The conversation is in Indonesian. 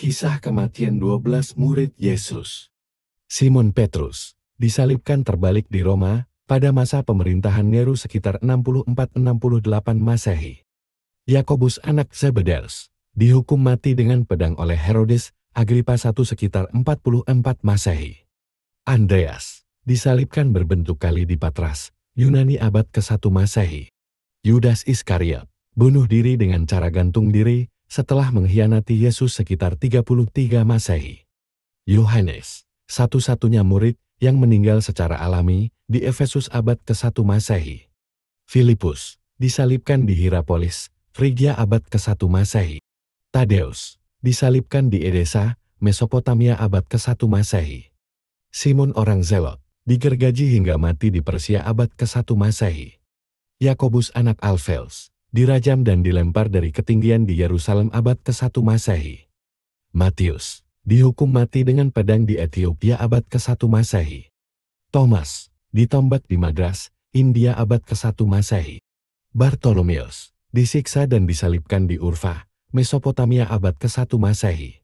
Kisah kematian 12 murid Yesus. Simon Petrus disalibkan terbalik di Roma pada masa pemerintahan Nero sekitar 64-68 Masehi. Yakobus anak Zebedeus dihukum mati dengan pedang oleh Herodes Agripa I sekitar 44 Masehi. Andreas disalibkan berbentuk kali di Patras, Yunani abad ke-1 Masehi. Yudas Iskariot bunuh diri dengan cara gantung diri setelah mengkhianati Yesus sekitar 33 Masehi. Yohanes, satu-satunya murid yang meninggal secara alami di Efesus abad ke-1 Masehi. Filipus, disalibkan di Hierapolis, Frigia abad ke-1 Masehi. Tadeus, disalibkan di Edesa, Mesopotamia abad ke-1 Masehi. Simon orang Zelot, digergaji hingga mati di Persia abad ke-1 Masehi. Yakobus anak Alfels dirajam dan dilempar dari ketinggian di Yerusalem abad ke-1 Masehi. Matius dihukum mati dengan pedang di Ethiopia abad ke-1 Masehi. Thomas ditombak di Madras, India abad ke-1 Masehi. Bartolomeus disiksa dan disalibkan di Urfa, Mesopotamia abad ke-1 Masehi.